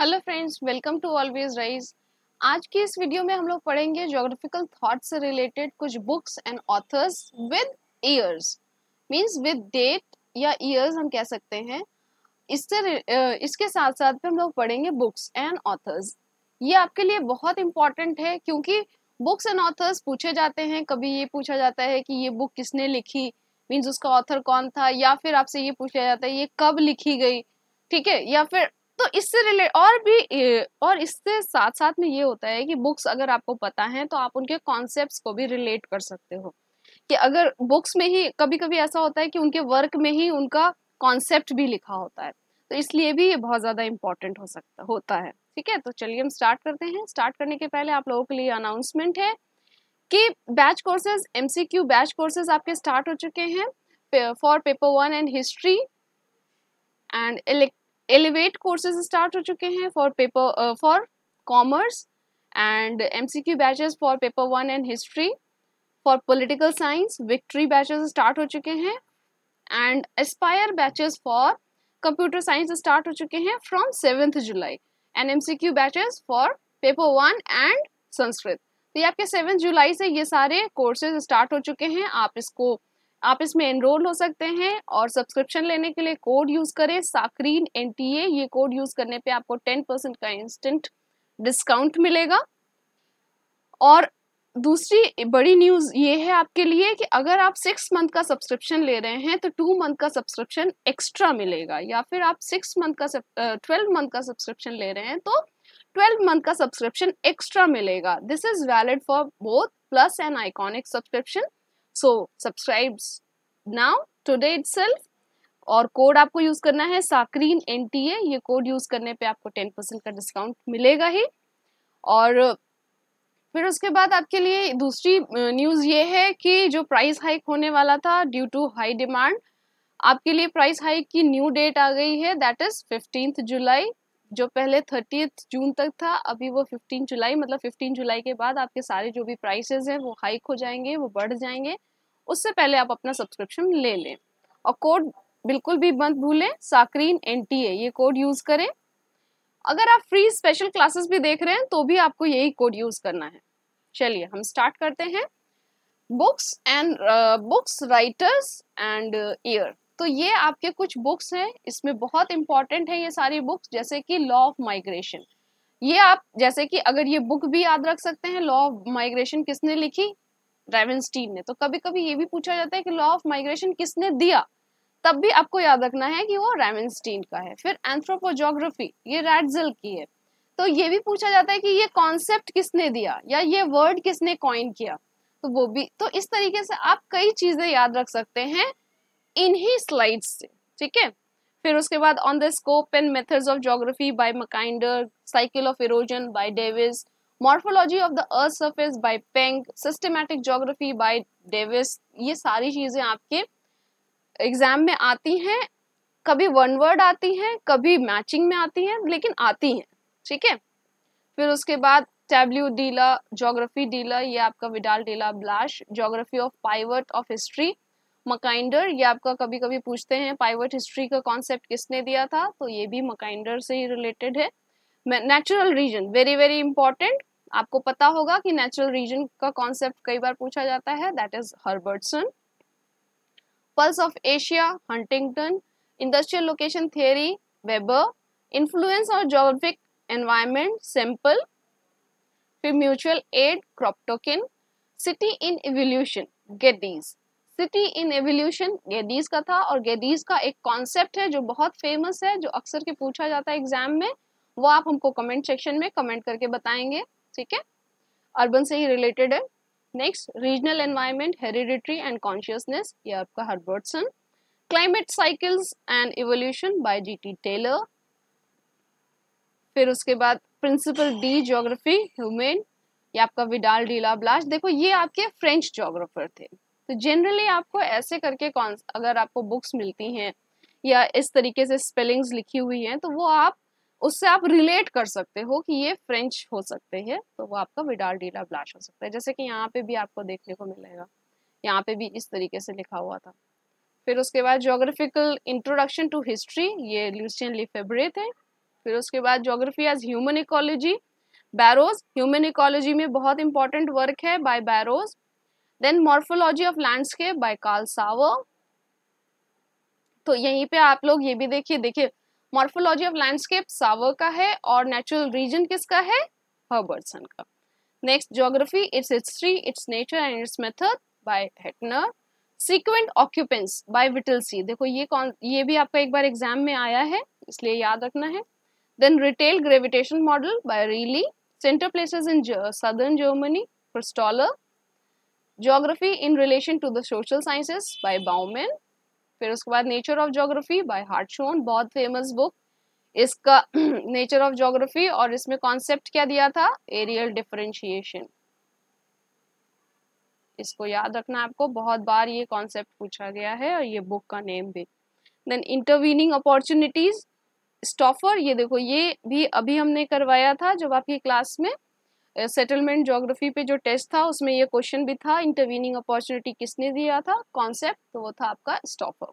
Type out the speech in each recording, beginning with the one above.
Hello friends welcome to always rise आज की इस वीडियो में हम लोग पढ़ेंगे ज्योग्राफिकल थॉट से रिलेटेड कुछ books and authors with years means with date या ईयर्स हम कह सकते हैं इससे इसके साथ साथ पे हम लोग पढ़ेंगे बुक्स एंड ऑथर्स ये आपके लिए बहुत इंपॉर्टेंट है क्योंकि बुक्स एंड ऑथर्स पूछे जाते हैं कभी ये पूछा जाता है कि ये बुक किसने लिखी मीन्स उसका ऑथर कौन था या फिर आपसे ये पूछा जाता है ये कब लिखी गई ठीक है या फिर तो इससे रिलेटेड और भी और इससे साथ साथ में ये होता है कि बुक्स अगर आपको पता है तो आप उनके कॉन्सेप्ट को भी रिलेट कर सकते हो कि अगर बुक्स में ही कभी कभी ऐसा होता है कि उनके वर्क में ही उनका कॉन्सेप्ट भी लिखा होता है तो इसलिए भी ये बहुत ज़्यादा इम्पोर्टेंट हो सकता होता है ठीक है तो चलिए हम स्टार्ट करते हैं स्टार्ट करने के पहले आप लोगों के लिए अनाउंसमेंट है कि batch courses MCQ batch courses आपके स्टार्ट हो चुके हैं for paper one and history and elect elevate courses start हो चुके हैं for paper for commerce and M C Q batches for paper one and history for political science victory batches start हो चुके हैं and aspire batches for computer science start हो चुके हैं from seventh July and M C Q batches for paper one and Sanskrit तो ये आपके seven जुलाई से ये सारे कोर्सेज स्टार्ट हो चुके हैं आप इसको आप इसमें एनरोल हो सकते हैं और सब्सक्रिप्शन लेने के लिए कोड यूज़ करें साक्रीन एन ये कोड यूज़ करने पे आपको 10% का इंस्टेंट डिस्काउंट मिलेगा और दूसरी बड़ी न्यूज़ ये है आपके लिए कि अगर आप सिक्स मंथ का सब्सक्रिप्शन ले रहे हैं तो टू मंथ का सब्सक्रिप्शन एक्स्ट्रा मिलेगा या फिर आप सिक्स मंथ का ट्वेल्व मंथ का सब्सक्रिप्शन ले रहे हैं तो ट्वेल्व मंथ का सब्सक्रिप्शन एक्स्ट्रा मिलेगा this is valid for both plus and iconic subscription so subscribe now today itself और कोड आपको यूज करना है साक्रीन एन ये कोड यूज करने पे आपको टेन परसेंट का डिस्काउंट मिलेगा ही और फिर उसके बाद आपके लिए दूसरी न्यूज़ ये है कि जो प्राइस हाइक होने वाला था ड्यू टू हाई डिमांड आपके लिए प्राइस हाइक की न्यू डेट आ गई है दैट इज़ फिफ्टींथ जुलाई जो पहले थर्टीथ जून तक था अभी वो फिफ्टीन जुलाई मतलब फिफ्टीन जुलाई के बाद आपके सारे जो भी प्राइसेस हैं वो हाइक हो जाएंगे वो बढ़ जाएंगे उससे पहले आप अपना सब्सक्रिप्शन ले लें और कोड बिल्कुल भी मत भूलें साक्रीन एन ये कोड यूज़ करें अगर आप फ्री स्पेशल क्लासेस भी देख रहे हैं तो भी आपको यही कोड यूज़ करना है चलिए हम स्टार्ट करते हैं books and books writers and year तो ये आपके कुछ बुक्स हैं इसमें बहुत इंपॉर्टेंट है ये सारी बुक्स जैसे कि लॉ ऑफ माइग्रेशन ये आप जैसे कि अगर ये बुक भी याद रख सकते हैं लॉ ऑफ माइग्रेशन किसने लिखी रेवेंस्टीन ने तो कभी कभी ये भी पूछा जाता है कि लॉ ऑफ माइग्रेशन किसने दिया तब भी आपको याद रखना है कि वो रेवेंस्टीन का है फिर एंथ्रोपोजोग्राफी ये रैडजल की है तो ये भी पूछा जाता है कि ये कॉन्सेप्ट किसने दिया या ये वर्ड किसने कॉइन किया तो वो भी तो इस तरीके से आप कई चीजें याद रख सकते हैं इन्हीं स्लाइड्स से ठीक है फिर उसके बाद on the scope and methods of geography by Mackinder cycle of erosion by Davis morphology of the earth surface by Penck systematic geography by Davis ये सारी चीज़ें आपके एग्जाम में आती हैं कभी वन वर्ड आती हैं कभी मैचिंग में आती हैं लेकिन आती हैं ठीक है फिर उसके बाद टैब्ल्यू डीला जोग्राफी डीला ये आपका Vidal de la Blache geography of pivot of history Mackinder ये आपका कभी कभी पूछते हैं पाइवर्ट हिस्ट्री का कॉन्सेप्ट किसने दिया था तो ये भी मकाइंडर से ही रिलेटेड है natural region very very important आपको पता होगा कि नेचुरल रीजन का कॉन्सेप्ट कई बार पूछा जाता है that is Herbertson pulse of Asia Huntington industrial location theory Weber influence और जोग्राफिक एनवायरमेंट सिंपल फिर mutual aid Kropotkin city in evolution Geddes city in evolution Geddes का था और गेडीज का एक कॉन्सेप्ट है जो बहुत फेमस है जो अक्सर के पूछा जाता है एग्जाम में वो आप हमको कमेंट सेक्शन में कमेंट करके बताएंगे ठीक है अर्बन से ही रिलेटेड है next regional environment hereditary and consciousness ये आपका Herbertson climate cycles and evolution by G T Taylor फिर उसके बाद प्रिंसिपल डी ज्योग्राफी ह्यूमेन ये आपका विडाल डीला ब्लास्ट देखो ये आपके फ्रेंच जोग्राफर थे तो जनरली आपको ऐसे करके कौन अगर आपको बुक्स मिलती हैं या इस तरीके से स्पेलिंग्स लिखी हुई हैं तो वो आप उससे आप रिलेट कर सकते हो कि ये फ्रेंच हो सकते हैं तो वो आपका विडाल डीला ब्लास्ट हो सकता है जैसे कि यहाँ पे भी आपको देखने को मिलेगा यहाँ पे भी इस तरीके से लिखा हुआ था फिर उसके बाद जोग्राफिकल इंट्रोडक्शन टू हिस्ट्री ये लूसियन लिफेब्रे थे फिर उसके बाद geography as human ecology Barrows human ecology में बहुत इंपॉर्टेंट वर्क है by Barrows then morphology of landscape by Carl Sauer तो यहीं पे आप लोग ये भी देखिए देखिए मॉर्फोलॉजी ऑफ लैंडस्केप सावर का है और नेचुरल रीजन किसका है हर्बर्टसन का next geography its history its nature and its method by Hettner sequent occupance by Whittlesey देखो ये कौन ये भी आपका एक बार एग्जाम में आया है इसलिए याद रखना है then retail gravitation model by Reilly centre places in southern Germany for Stoller, geography in relation to the social sciences by Baumann, फिर उसके बाद nature of geography by Hartshorne बहुत फेमस बुक इसका नेचर ऑफ जोग्राफी और इसमें concept क्या दिया था एरियल डिफरेंशिएशन इसको याद रखना आपको बहुत बार ये कॉन्सेप्ट पूछा गया है और ये बुक का नेम भी देन इंटरवीनिंग अपॉर्चुनिटीज स्टॉफर ये देखो ये भी अभी हमने करवाया था जब आपकी क्लास में सेटलमेंट जोग्राफी पे जो टेस्ट था उसमें ये क्वेश्चन भी था इंटरवीनिंग अपॉर्चुनिटी किसने दिया था कॉन्सेप्ट तो वो था आपका स्टॉपर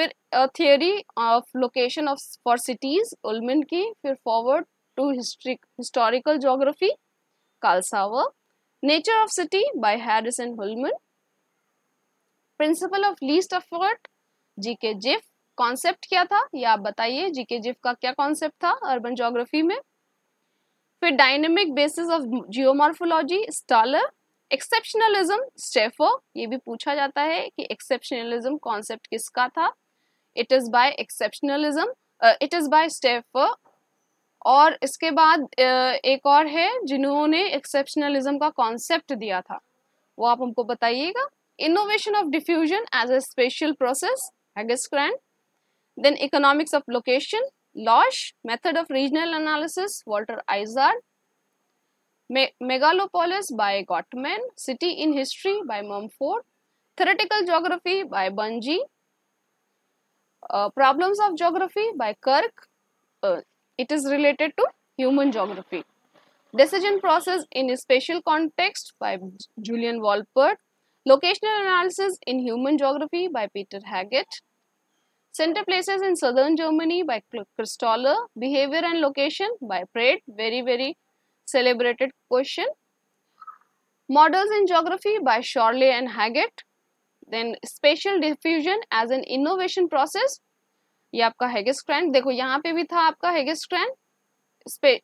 फिर theory of location of for cities Ullman की फिर forward to historic historical geography Carl Sauer nature of city by Harris and Ullman principle of least effort G K Zipf concept क्या था या आप बताइए जीके जिफ का क्या कॉन्सेप्ट था अर्बन जोग्राफी में फिर dynamic basis of geomorphology Strahler exceptionalism Schaefer ये भी पूछा जाता है कि एक्सेप्शनलिज्म कॉन्सेप्ट किसका था it is by exceptionalism it is by Schaefer और इसके बाद uh, एक और है जिन्होंने एक्सेप्शनलिज्म का कॉन्सेप्ट दिया था वो आप हमको बताइएगा innovation of diffusion as a spatial process Hagstrand then economics of location Losh, Method of Regional Analysis, Walter Izard. Me Megalopolis by Gottman, City in History by Mumford, Theoretical Geography by Bungie, uh, Problems of Geography by Kirk, uh, it is related to human geography. Decision Process in Spatial Context by Julian Wolpert, Locational Analysis in Human Geography by Peter Haggett, Center places in southern Germany by Kristaller. Behavior and location by Praed. Very, very celebrated question. Models in geography by Shorley and Haggett. Then spatial diffusion as an innovation process. ये आपका हेगेस्क्रैंड देखो यहाँ पे भी था आपका Hagerstrand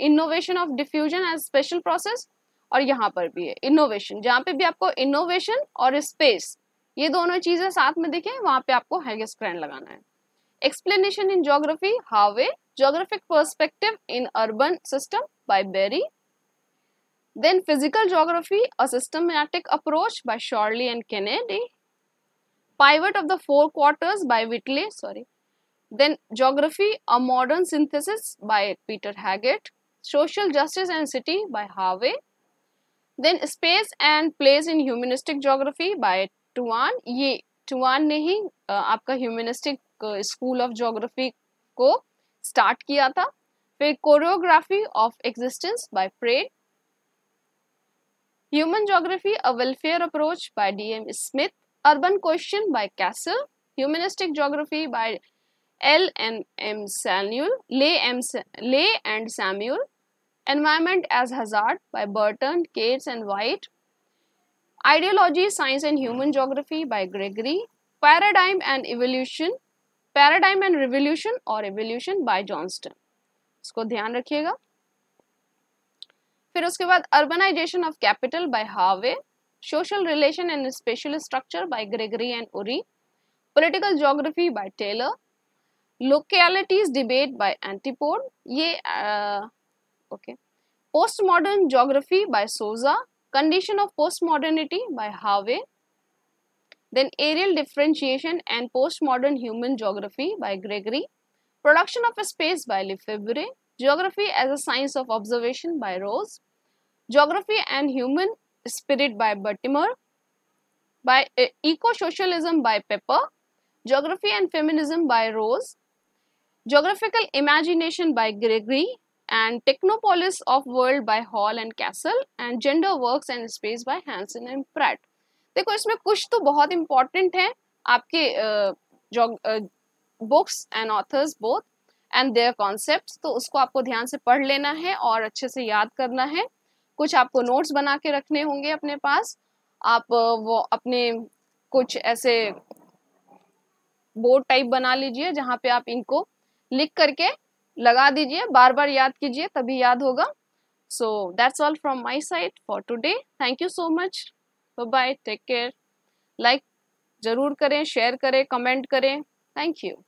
innovation of diffusion as spatial process और यहाँ पर भी है इनोवेशन जहाँ पे भी आपको इनोवेशन और स्पेस ये दोनों चीजें साथ में देखें वहां पे आपको हेगेस्क्रैंड लगाना है explanation in geography how a geographic perspective in urban system by Berry then physical geography a systematic approach by Chorley and Kennedy pivot of the four quarters by Wheatley sorry then geography a modern synthesis by Peter Haggett social justice and city by Harvey then space and place in humanistic geography by Tuan ये Tuan ने ही आपका humanistic एक school of geography को start किया था फिर choreography of existence by Fred human geography a welfare approach by D M Smith urban question by Castells humanistic geography by L N M Samuel Ley M Ley and Samuel environment as hazard by Burton Kates and White ideology science and human geography by gregory paradigm and evolution paradigm and revolution और revolution by Johnston इसको ध्यान रखिएगा फिर उसके बाद urbanisation of capital by Harvey social relation and spatial structure by Gregory and Urry political geography by Taylor localities debate by Antipode ये okay post modern geography by Soja condition of post modernity by Harvey Then Aerial Differentiation and Postmodern Human Geography by Gregory. Production of Space by Lefebvre. Geography as a Science of Observation by Rose. Geography and Human Spirit by Buttimer. By uh, Eco-Socialism by Pepper. Geography and Feminism by Rose. Geographical Imagination by Gregory and Technopolis of World by Hall and Castle and Gender Works and Space by Hansen and Pratt. देखो इसमें कुछ तो बहुत important है आपके books and authors both and their concept तो उसको आपको ध्यान से पढ़ लेना है और अच्छे से याद करना है कुछ आपको नोट्स बना के रखने होंगे अपने पास आप वो अपने कुछ ऐसे बोर्ड टाइप बना लीजिए जहाँ पे आप इनको लिख करके लगा दीजिए बार बार याद कीजिए तभी याद होगा so that's all from my side for today thank you so much bye bye take care like ज़रूर करें शेयर करें कमेंट करें थैंक यू